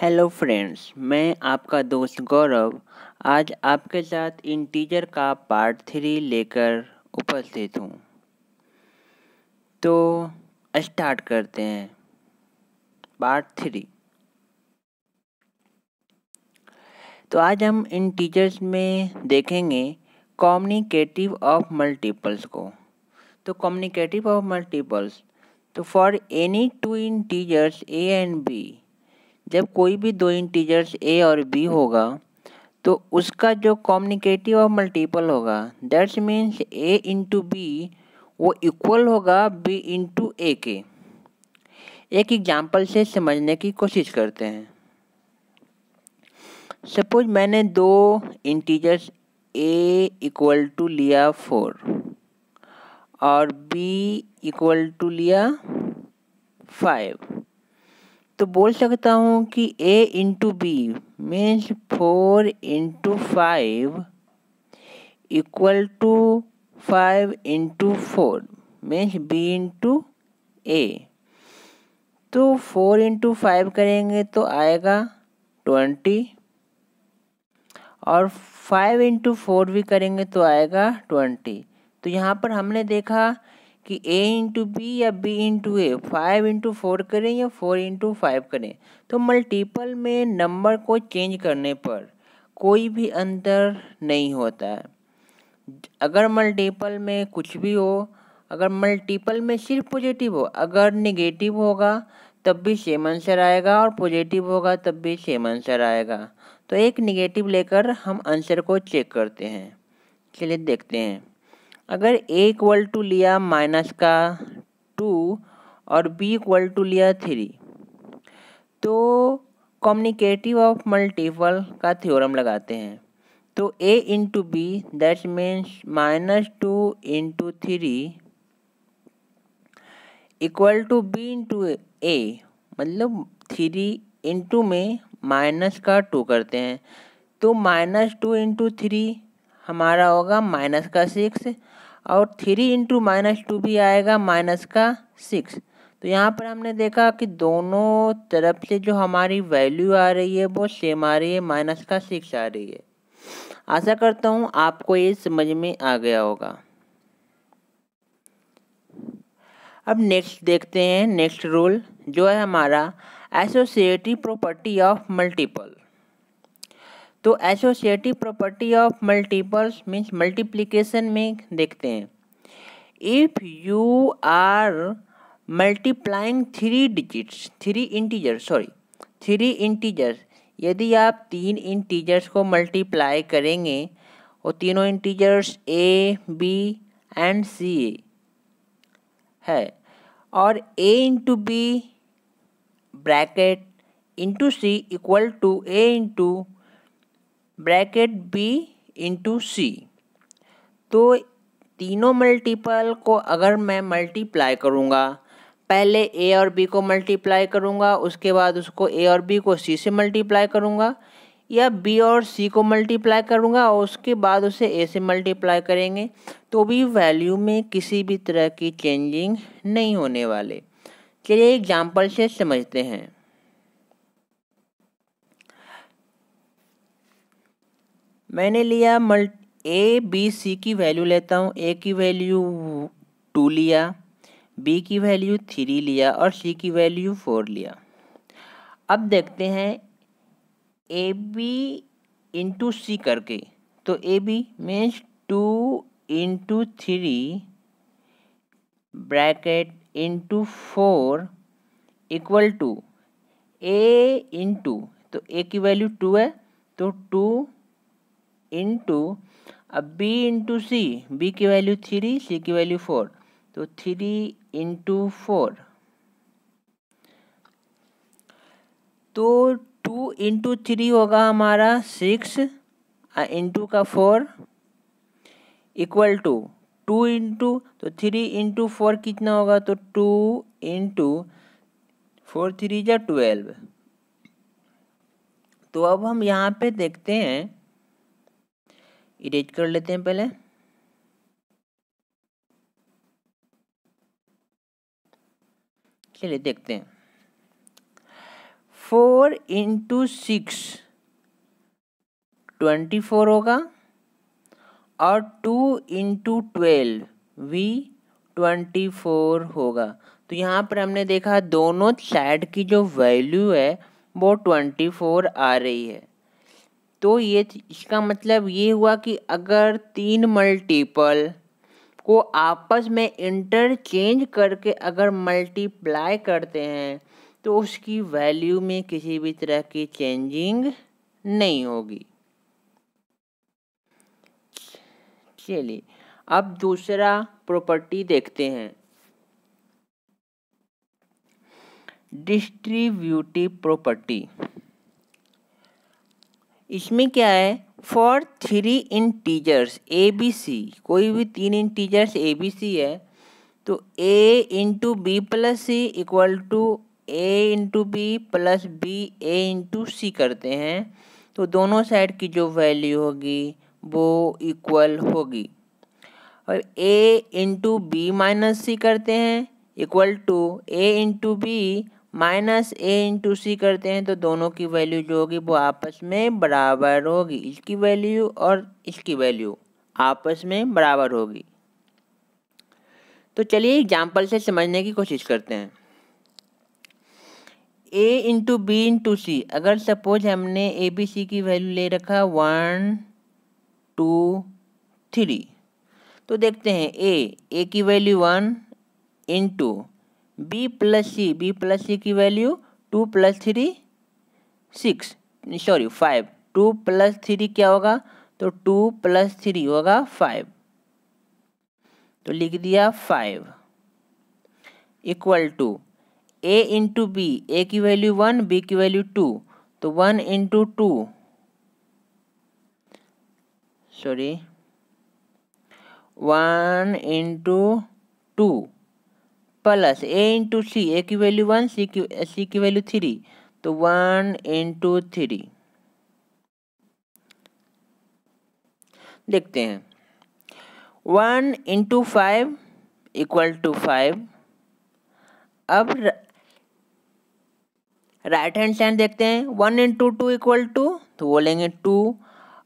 Hello friends मैं आपका दोस्त गौरव आज आपके साथ इंटीजर का पार्ट थ्री लेकर उपस्थित हूँ तो स्टार्ट करते हैं पार्ट थ्री तो आज हम इंटीजर्स में देखेंगे कम्युनिकेटिव ऑफ मल्टीपल्स को तो कम्युनिकेटिव ऑफ मल्टीपल्स तो for any two integers A and B जब कोई भी दो इंटीजर्स ए और बी होगा तो उसका जो कॉम्युनिकेटिव और मल्टीपल होगा that's means A into B वो इक्वल होगा बी इंटू ए के एक एग्जाम्पल से समझने की कोशिश करते हैं सपोज मैंने दो इंटीजर्स ए इक्वल टू लिया फोर और बी इक्वल टू लिया फाइव तो बोल सकता हूँ कि A into B means four into five equal to five into four means B into A तो फोर इंटू फाइव करेंगे तो आएगा ट्वेंटी और फाइव इंटू फोर भी करेंगे तो आएगा ट्वेंटी तो यहाँ पर हमने देखा कि ए इंटू बी या B into A five into four करें या फोर इंटू फाइव करें तो मल्टीपल में नंबर को चेंज करने पर कोई भी अंतर नहीं होता है अगर मल्टीपल में कुछ भी हो अगर मल्टीपल में सिर्फ पॉजिटिव हो अगर निगेटिव होगा तब भी सेम आंसर आएगा और पॉजिटिव होगा तब भी सेम आंसर आएगा तो एक निगेटिव लेकर हम आंसर को चेक करते हैं चलिए देखते हैं अगर ए इक्वल टू लिया माइनस का टू और बी इक्वल टू लिया थ्री तो कम्युनिकेटिव ऑफ मल्टीपल का थ्योरम लगाते हैं तो A into B that means minus two into three equal to B into A मतलब थ्री इंटू में माइनस का टू करते हैं तो माइनस टू इंटू थ्री हमारा होगा माइनस का सिक्स और थ्री इंटू माइनस टू भी आएगा माइनस का सिक्स तो यहाँ पर हमने देखा कि दोनों तरफ से जो हमारी वैल्यू आ रही है वो सेम आ रही है माइनस का सिक्स आ रही है आशा करता हूँ आपको ये समझ में आ गया होगा अब नेक्स्ट देखते हैं नेक्स्ट रूल जो है हमारा एसोसिएटिव प्रॉपर्टी ऑफ मल्टीपल तो associative property of multiples means multiplication में देखते हैं if you are multiplying three digits three integer sorry three integers यदि आप तीन इंटीजर्स को मल्टीप्लाई करेंगे और तीनों integers A B and C A है और A into B bracket into C equal to A into bracket B into C तो तीनों मल्टीपल को अगर मैं मल्टीप्लाई करूँगा पहले ए और बी को मल्टीप्लाई करूँगा उसके बाद उसको ए और बी को सी से मल्टीप्लाई करूँगा या बी और सी को मल्टीप्लाई करूँगा और उसके बाद उसे ए से मल्टीप्लाई करेंगे तो भी वैल्यू में किसी भी तरह की चेंजिंग नहीं होने वाले चलिए एग्जाम्पल से समझते हैं मैंने लिया मल्ट ए बी सी की वैल्यू लेता हूँ ए की वैल्यू टू लिया बी की वैल्यू थ्री लिया और सी की वैल्यू फोर लिया अब देखते हैं ए बी इंटू सी करके तो A B means two into three bracket into four equal to A into तो ए की वैल्यू टू है तो टू इंटू अब बी इंटू सी बी की वैल्यू थ्री सी की वैल्यू फोर तो थ्री इंटू फोर तो टू इंटू थ्री होगा हमारा सिक्स इंटू का four equal to two into तो थ्री इंटू फोर कितना होगा तो टू इंटू फोर थ्री या ट्वेल्व तो अब हम यहाँ पे देखते हैं इरेज कर लेते हैं पहले चलिए देखते हैं four into six twenty four होगा और टू इंटू ट्वेल्व वी ट्वेंटी फोर होगा तो यहाँ पर हमने देखा दोनों साइड की जो वैल्यू है वो ट्वेंटी फोर आ रही है तो ये इसका मतलब ये हुआ कि अगर तीन मल्टीपल को आपस में इंटरचेंज करके अगर मल्टीप्लाई करते हैं तो उसकी वैल्यू में किसी भी तरह की चेंजिंग नहीं होगी चलिए अब दूसरा प्रॉपर्टी देखते हैं डिस्ट्रीब्यूटिव प्रॉपर्टी इसमें क्या है for three integers A B C कोई भी तीन इन टीजर्स ए बी सी है तो A into B plus C equal to A into B plus B A into C करते हैं तो दोनों साइड की जो वैल्यू होगी वो इक्वल होगी और A into B minus C करते हैं equal to A into B minus A into C करते हैं तो दोनों की वैल्यू जो होगी वो आपस में बराबर होगी इसकी वैल्यू और इसकी वैल्यू आपस में बराबर होगी तो चलिए एग्जाम्पल से समझने की कोशिश करते हैं A into B into C अगर सपोज हमने ए बी सी की वैल्यू ले रखा वन टू थ्री तो देखते हैं ए ए की value one into B plus C B plus C की value two plus three six sorry five two plus three क्या होगा तो टू प्लस थ्री होगा फाइव तो लिख दिया five equal to A into B A की वैल्यू वन बी की वैल्यू टू तो one into two sorry one into two plus A into C A की वैल्यू वन सी की C की वैल्यू थ्री तो वन इंटू थ्री देखते हैं one into five equal to five अब right hand side देखते हैं one into two equal to two बोलेंगे टू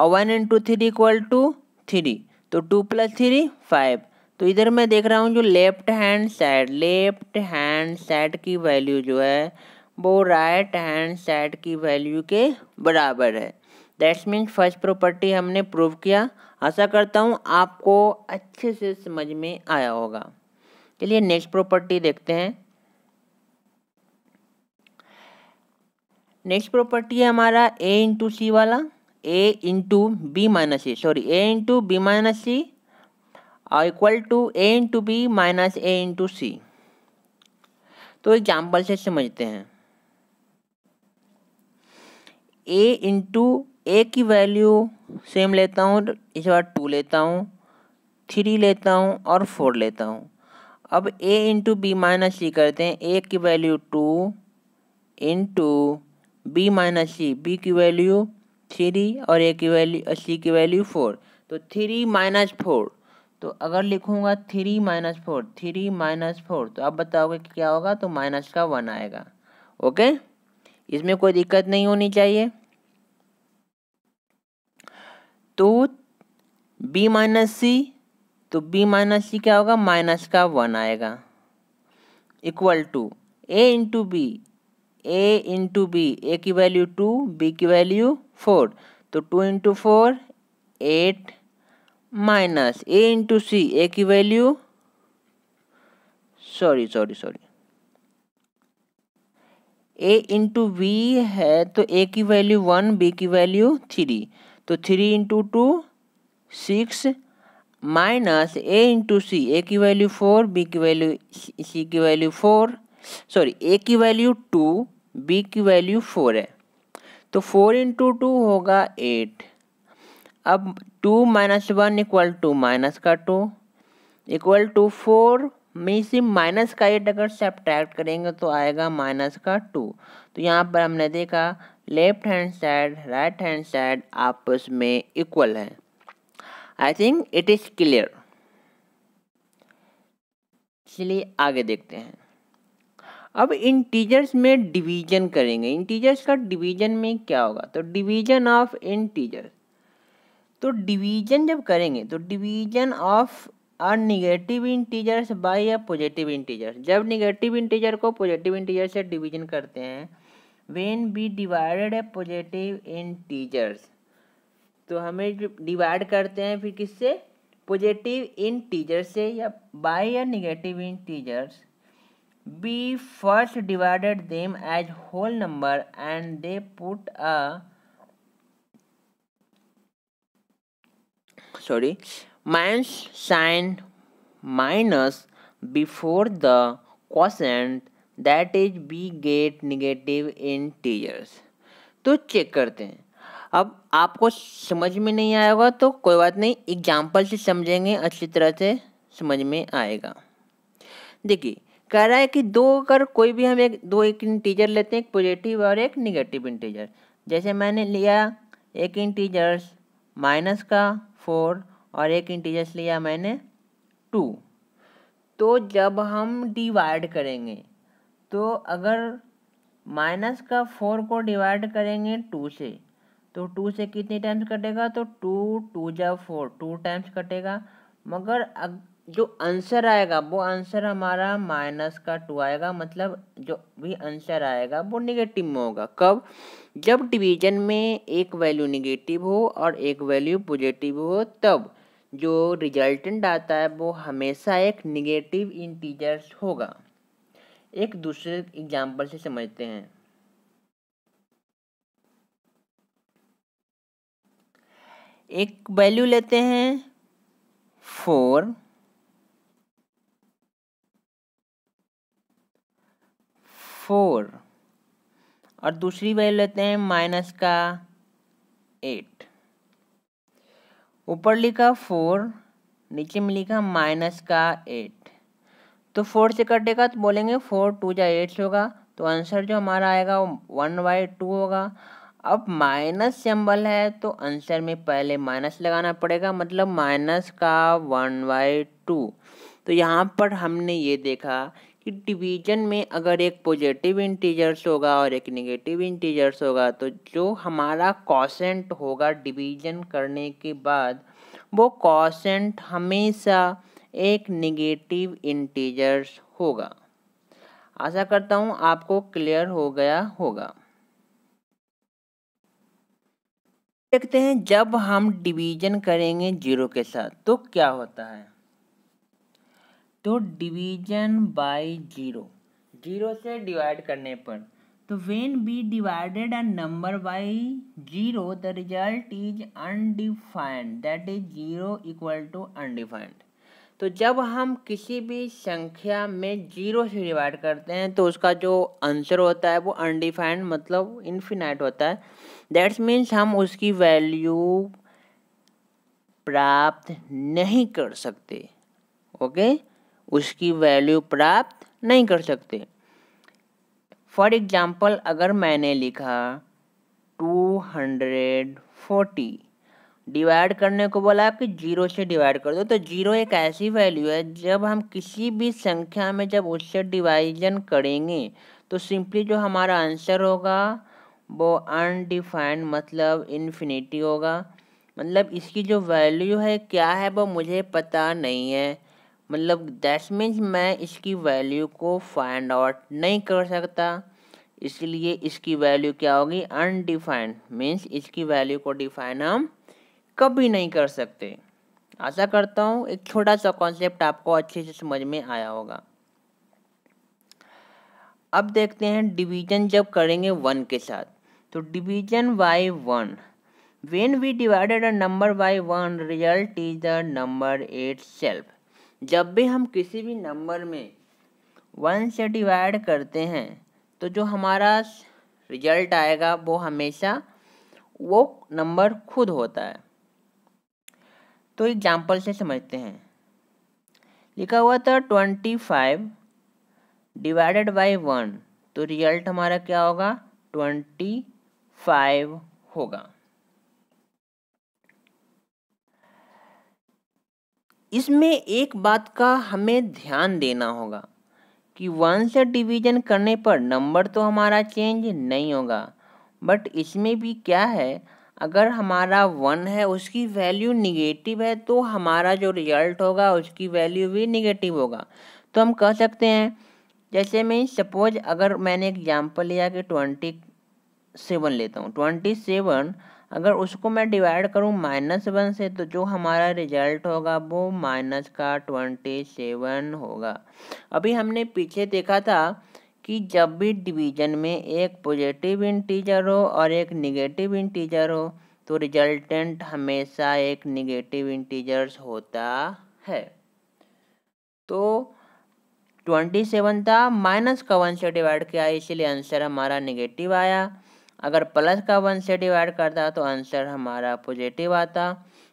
और one into three equal to three तो टू प्लस थ्री फाइव तो इधर मैं देख रहा हूँ जो left hand side left hand side की वैल्यू जो है वो राइट हैंड साइड की वैल्यू के बराबर है दैट्स मीन फर्स्ट प्रॉपर्टी हमने प्रूव किया आशा करता हूँ आपको अच्छे से समझ में आया होगा चलिए नेक्स्ट प्रॉपर्टी देखते हैं नेक्स्ट प्रॉपर्टी है हमारा ए इंटू सी वाला A into B minus C sorry A into B minus C और equal to A into B minus A into C तो एग्जाम्पल से समझते हैं ए इंटू ए की वैल्यू सेम लेता हूँ इस बार टू लेता हूँ थ्री लेता हूँ और फोर लेता हूँ अब A into B minus C करते हैं ए की value two into B minus C B की वैल्यू थ्री और ए की वैल्यू सी की वैल्यू फोर तो थ्री माइनस फोर तो अगर लिखूंगा three minus four three minus four तो आप बताओगे कि क्या होगा तो माइनस का वन आएगा ओके इसमें कोई दिक्कत नहीं होनी चाहिए तो b माइनस सी तो b माइनस सी क्या होगा माइनस का वन आएगा equal to A into B A into B A की वैल्यू टू बी की वैल्यू फोर तो two into four eight minus A into C A की value sorry sorry sorry A into B है तो A की value one B की value three तो three into two six minus A into C A की value four B की value C की value four sorry ए की वैल्यू टू बी की वैल्यू फोर है तो फोर इंटू टू होगा एट अब two minus one equal to minus का टू इक्वल टू फोर में से माइनस का एट अगर सब्ट्रैक्ट करेंगे तो आएगा माइनस का टू तो यहाँ पर हमने देखा left hand side right hand side आपस में इक्वल है I think it is clear चलिए आगे देखते हैं अब इंटीजर्स में डिवीजन करेंगे इंटीजर्स का डिवीजन में क्या होगा तो डिवीजन ऑफ इंटीजर्स तो डिवीजन जब करेंगे तो division of a negative integers by a positive integer जब निगेटिव इंटीजर को पॉजिटिव इंटीजर से डिवीजन करते हैं when be divided a positive integers तो हमें जो डिवाइड करते हैं फिर किससे पॉजिटिव इंटीजर से या by a negative integers be first divided them as whole number and they put a sorry minus sign minus before the quotient that is we get negative integers तो check करते हैं अब आपको समझ में नहीं आएगा तो कोई बात नहीं एग्जाम्पल से समझेंगे अच्छी तरह से समझ में आएगा देखिए कह रहा है कि दो अगर कोई भी हम एक दो एक इंटीजर लेते हैं एक पॉजिटिव और एक निगेटिव इंटीजर जैसे मैंने लिया एक इंटीजर्स माइनस का फोर और एक इंटीजर्स लिया मैंने टू तो जब हम डिवाइड करेंगे तो अगर माइनस का फोर को डिवाइड करेंगे टू से तो टू से कितने टाइम्स कटेगा तो टू टू जब फोर टू टाइम्स कटेगा मगर अग, जो आंसर आएगा वो आंसर हमारा माइनस का टू आएगा मतलब जो भी आंसर आएगा वो निगेटिव में होगा कब जब डिवीजन में एक वैल्यू निगेटिव हो और एक वैल्यू पॉजिटिव हो तब जो रिजल्टेंट आता है वो हमेशा एक निगेटिव इंटीजर्स होगा एक दूसरे एग्जाम्पल से समझते हैं एक वैल्यू लेते हैं फोर फोर और दूसरी वैल्यू लेते हैं माइनस का एट ऊपर लिखा फोर नीचे में लिखा माइनस का एट तो फोर से कटेगा तो बोलेंगे फोर टू या एट होगा तो आंसर जो हमारा आएगा वो वन बाई टू होगा अब माइनस सिंबल है तो आंसर में पहले माइनस लगाना पड़ेगा मतलब माइनस का वन बाई टू तो यहाँ पर हमने ये देखा कि डिवीजन में अगर एक पॉजिटिव इंटीजर्स होगा और एक नेगेटिव इंटीजर्स होगा तो जो हमारा कॉसेंट होगा डिवीजन करने के बाद वो कॉसेंट हमेशा एक नेगेटिव इंटीजर्स होगा आशा करता हूँ आपको क्लियर हो गया होगा देखते हैं जब हम डिवीजन करेंगे जीरो के साथ तो क्या होता है तो डिवीजन बाय जीरो जीरो से डिवाइड करने पर तो when be divided a number by zero the result is undefined that is zero equal to undefined तो जब हम किसी भी संख्या में जीरो से डिवाइड करते हैं तो उसका जो आंसर होता है वो अनडिफाइंड मतलब इन्फिनाइट होता है दैट्स मीन्स हम उसकी वैल्यू प्राप्त नहीं कर सकते ओके okay? उसकी वैल्यू प्राप्त नहीं कर सकते फॉर एग्जाम्पल अगर मैंने लिखा टू हंड्रेड फोर्टी डिवाइड करने को बोला आपकी जीरो से डिवाइड कर दो तो जीरो एक ऐसी वैल्यू है जब हम किसी भी संख्या में जब उससे डिवाइजन करेंगे तो सिंपली जो हमारा आंसर होगा वो अनडिफाइंड मतलब इन्फिनिटी होगा मतलब इसकी जो वैल्यू है क्या है वो मुझे पता नहीं है मतलब दैट मीन्स मैं इसकी वैल्यू को फाइंड आउट नहीं कर सकता इसलिए इसकी वैल्यू क्या होगी अनडिफाइंड मीन्स इसकी वैल्यू को डिफाइन हम कभी नहीं कर सकते आशा करता हूँ एक छोटा सा कॉन्सेप्ट आपको अच्छे से समझ में आया होगा अब देखते हैं डिवीजन जब करेंगे वन के साथ तो division by one when we divided a number by one result is the number itself जब भी हम किसी भी नंबर में वन से डिवाइड करते हैं तो जो हमारा रिजल्ट आएगा वो हमेशा वो नंबर खुद होता है तो एग्जाम्पल से समझते हैं लिखा हुआ था twenty five divided by one तो रिजल्ट हमारा क्या होगा ट्वेंटी फाइव होगा इसमें एक बात का हमें ध्यान देना होगा कि वन से डिवीजन करने पर नंबर तो हमारा चेंज नहीं होगा बट इसमें भी क्या है अगर हमारा वन है उसकी वैल्यू निगेटिव है तो हमारा जो रिजल्ट होगा उसकी वैल्यू भी निगेटिव होगा तो हम कह सकते हैं जैसे मैं सपोज अगर मैंने एग्जाम्पल लिया कि ट्वेंटी सेवन लेता हूँ ट्वेंटी सेवन अगर उसको मैं डिवाइड करूँ माइनस वन से तो जो हमारा रिजल्ट होगा वो माइनस का ट्वेंटी सेवन होगा अभी हमने पीछे देखा था कि जब भी डिवीजन में एक पॉजिटिव इंटीजर हो और एक निगेटिव इंटीजर हो तो रिजल्टेंट हमेशा एक निगेटिव इंटीजर्स होता है तो ट्वेंटी सेवन था माइनस का वन से डिवाइड किया इसलिए आंसर हमारा निगेटिव आया अगर प्लस का वन से डिवाइड करता तो आंसर हमारा पॉजिटिव आता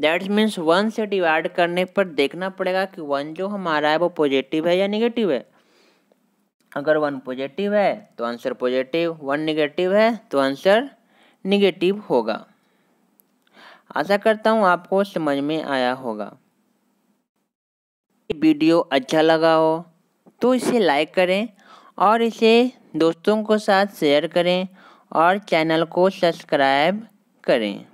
दैट्स मीन्स वन से डिवाइड करने पर देखना पड़ेगा कि वन जो हमारा है वो पॉजिटिव है या निगेटिव है अगर वन पॉजिटिव है तो आंसर पॉजिटिव वन निगेटिव है तो आंसर निगेटिव होगा आशा करता हूँ आपको समझ में आया होगा वीडियो अच्छा लगा हो तो इसे लाइक करें और इसे दोस्तों को साथ शेयर करें और चैनल को सब्सक्राइब करें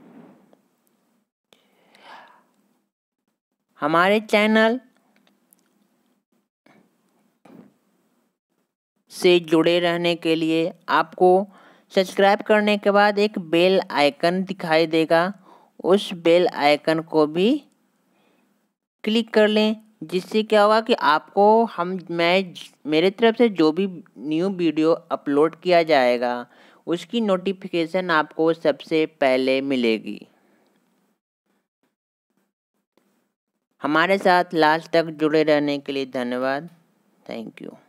हमारे चैनल से जुड़े रहने के लिए आपको सब्सक्राइब करने के बाद एक बेल आइकन दिखाई देगा उस बेल आइकन को भी क्लिक कर लें जिससे क्या होगा कि आपको हम मैं मेरे तरफ से जो भी न्यू वीडियो अपलोड किया जाएगा उसकी नोटिफिकेशन आपको सबसे पहले मिलेगी हमारे साथ लास्ट तक जुड़े रहने के लिए धन्यवाद थैंक यू